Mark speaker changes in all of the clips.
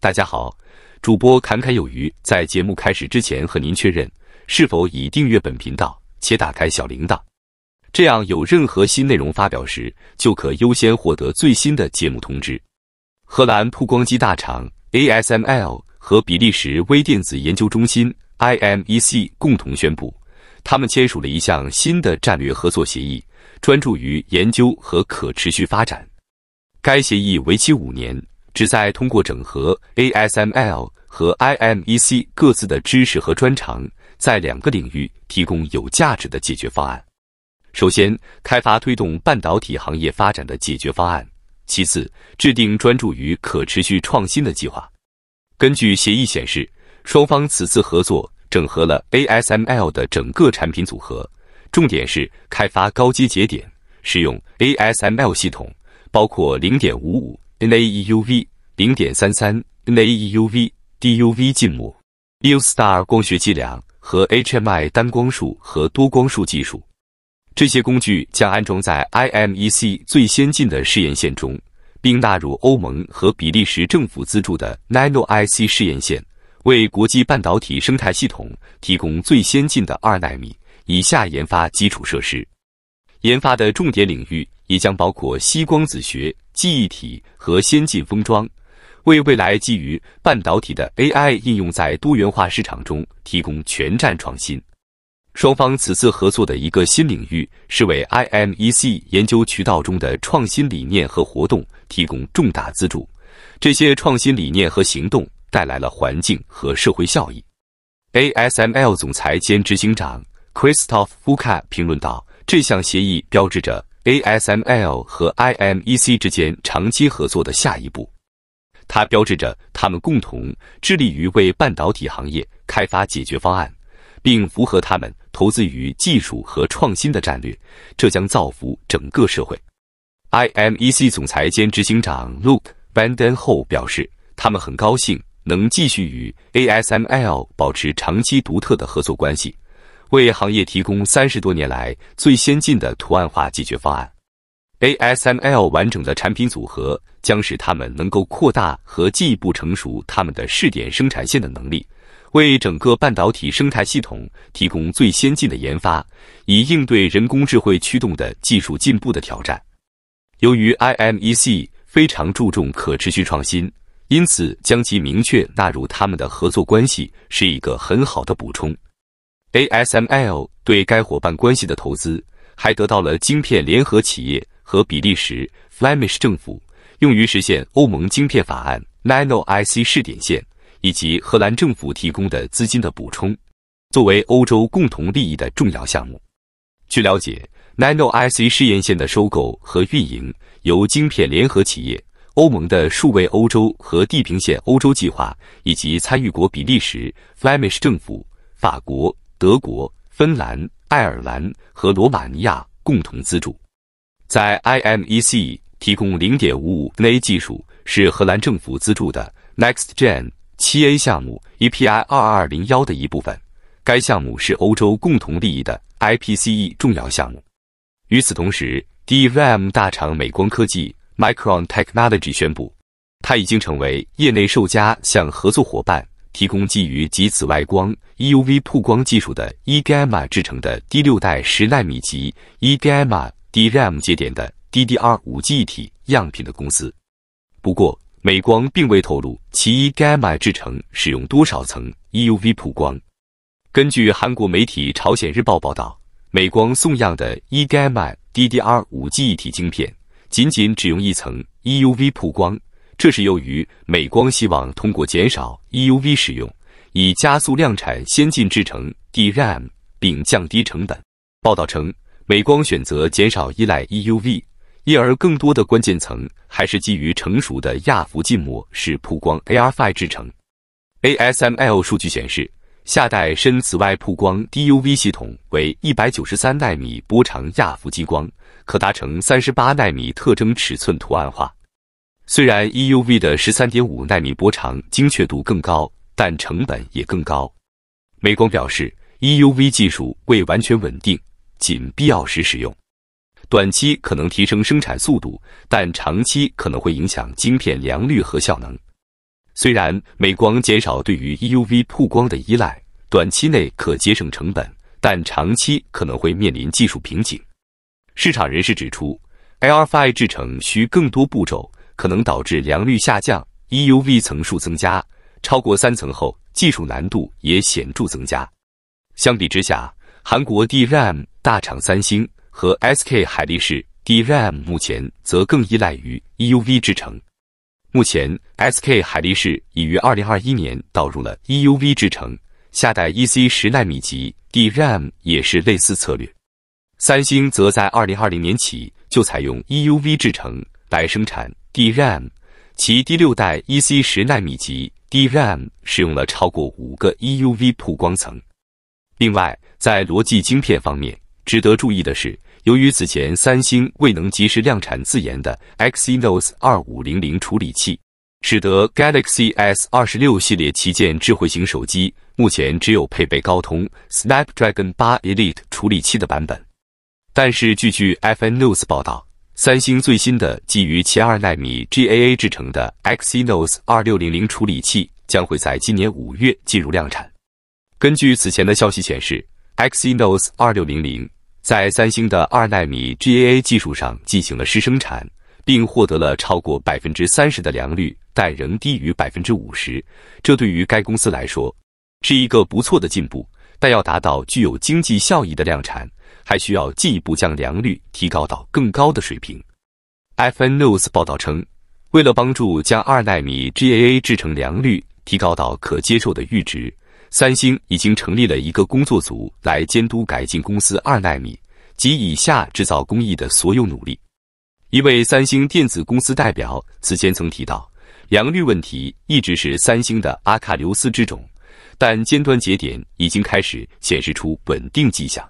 Speaker 1: 大家好，主播侃侃有余。在节目开始之前，和您确认是否已订阅本频道且打开小铃铛，这样有任何新内容发表时，就可优先获得最新的节目通知。荷兰曝光机大厂 ASML 和比利时微电子研究中心 IMEC 共同宣布，他们签署了一项新的战略合作协议，专注于研究和可持续发展。该协议为期五年。旨在通过整合 ASML 和 IMEC 各自的知识和专长，在两个领域提供有价值的解决方案。首先，开发推动半导体行业发展的解决方案；其次，制定专注于可持续创新的计划。根据协议显示，双方此次合作整合了 ASML 的整个产品组合，重点是开发高阶节点，使用 ASML 系统，包括零点五五 NAEUV。零点三三 n a e u v d u v 禁 e u star 光学计量和 h m i 单光束和多光束技术，这些工具将安装在 i m e c 最先进的试验线中，并纳入欧盟和比利时政府资助的 nano i c 试验线，为国际半导体生态系统提供最先进的二纳米以下研发基础设施。研发的重点领域也将包括微光子学、记忆体和先进封装。为未来基于半导体的 AI 应用在多元化市场中提供全栈创新。双方此次合作的一个新领域是为 IMEC 研究渠道中的创新理念和活动提供重大资助，这些创新理念和行动带来了环境和社会效益。ASML 总裁兼执行长 Christof b u c k 评论道：“这项协议标志着 ASML 和 IMEC 之间长期合作的下一步。”它标志着他们共同致力于为半导体行业开发解决方案，并符合他们投资于技术和创新的战略，这将造福整个社会。IMEC 总裁兼执行长 Luke Van Den h o 表示，他们很高兴能继续与 ASML 保持长期独特的合作关系，为行业提供三十多年来最先进的图案化解决方案。ASML 完整的产品组合将使他们能够扩大和进一步成熟他们的试点生产线的能力，为整个半导体生态系统提供最先进的研发，以应对人工智慧驱动的技术进步的挑战。由于 IMEC 非常注重可持续创新，因此将其明确纳入他们的合作关系是一个很好的补充。ASML 对该伙伴关系的投资还得到了晶片联合企业。和比利时 Flemish 政府用于实现欧盟晶片法案 Nano IC 试点线，以及荷兰政府提供的资金的补充，作为欧洲共同利益的重要项目。据了解，Nano IC 试验线的收购和运营由晶片联合企业、欧盟的数位欧洲和地平线欧洲计划以及参与国比利时 Flemish 政府、法国、德国、芬兰、爱尔兰和罗马尼亚共同资助。在 IMEC 提供零点五五 a 技术是荷兰政府资助的 Next Gen 7A 项目 EPI 二二零幺的一部分。该项目是欧洲共同利益的 IPCE 重要项目。与此同时，DRAM 大厂美光科技 Micron Technology 宣布，它已经成为业内首家向合作伙伴提供基于极紫外光 EUV 曝光技术的 e g a m m a 制成的第六代十纳米级 e g m m a DRAM 节点的 DDR 五 G 一体样品的公司，不过美光并未透露其 gamma 制成使用多少层 EUV 曝光。根据韩国媒体《朝鲜日报》报道，美光送样的 Egamma DDR 五 G 一体晶片仅仅只用一层 EUV 曝光，这是由于美光希望通过减少 EUV 使用，以加速量产先进制成 DRAM 并降低成本。报道称。美光选择减少依赖 EUV，因而更多的关键层还是基于成熟的亚幅浸膜式曝光 （ARFI） 制成。ASML 数据显示，下代深紫外曝光 （DUV） 系统为193纳米波长亚幅激光，可达成38纳米特征尺寸图案化。虽然 EUV 的13.5纳米波长精确度更高，但成本也更高。美光表示，EUV 技术未完全稳定。仅必要时使用，短期可能提升生产速度，但长期可能会影响晶片良率和效能。虽然美光减少对于 EUV 曝光的依赖，短期内可节省成本，但长期可能会面临技术瓶颈。市场人士指出，LRI 制程需更多步骤，可能导致良率下降，EUV 层数增加，超过三层后技术难度也显著增加。相比之下，韩国 DRAM 大厂三星和 SK 海力士 DRAM 目前则更依赖于 EUV 制程。目前 SK 海力士已于2021年导入了 EUV 制程，下代 EC 十纳米级 DRAM 也是类似策略。三星则在2020年起就采用 EUV 制程来生产 DRAM，其第六代 EC 十纳米级 DRAM 使用了超过五个 EUV 曝光层。另外，在逻辑晶片方面，值得注意的是，由于此前三星未能及时量产自研的 Exynos 2500处理器，使得 Galaxy S 二十六系列旗舰智慧型手机目前只有配备高通 Snapdragon 8 Elite 处理器的版本。但是，据据 F N News 报道，三星最新的基于前二纳米 GAA 制成的 Exynos 2600处理器将会在今年五月进入量产。根据此前的消息显示，Exynos 2600。在三星的二纳米 GAA 技术上进行了试生产，并获得了超过百分之三十的良率，但仍低于百分之五十。这对于该公司来说是一个不错的进步，但要达到具有经济效益的量产，还需要进一步将良率提高到更高的水平。FN News 报道称，为了帮助将二纳米 GAA 制成良率提高到可接受的阈值。三星已经成立了一个工作组来监督改进公司二纳米及以下制造工艺的所有努力。一位三星电子公司代表此前曾提到，良率问题一直是三星的阿喀琉斯之踵，但尖端节点已经开始显示出稳定迹象。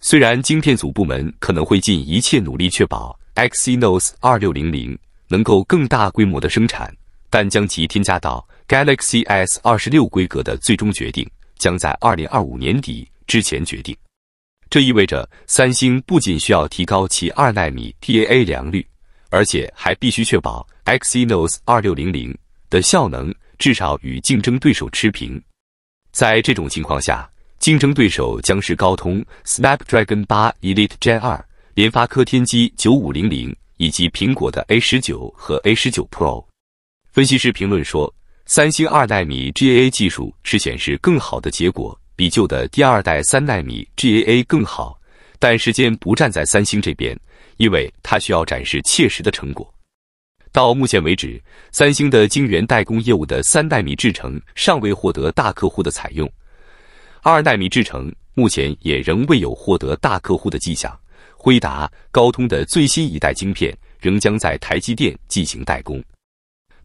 Speaker 1: 虽然晶片组部门可能会尽一切努力确保 Exynos 2600能够更大规模的生产，但将其添加到 Galaxy S 二十六规格的最终决定将在二零二五年底之前决定，这意味着三星不仅需要提高其二纳米 TAA 良率，而且还必须确保 Exynos 二六零零的效能至少与竞争对手持平。在这种情况下，竞争对手将是高通 Snapdragon 八 Elite Gen 二、联发科天玑九五零零以及苹果的 A 十九和 A 十九 Pro。分析师评论说。三星二纳米 GAA 技术是显示更好的结果，比旧的第二代三纳米 GAA 更好。但时间不站在三星这边，因为它需要展示切实的成果。到目前为止，三星的晶圆代工业务的三纳米制程尚未获得大客户的采用，二纳米制程目前也仍未有获得大客户的迹象。辉达、高通的最新一代晶片仍将在台积电进行代工。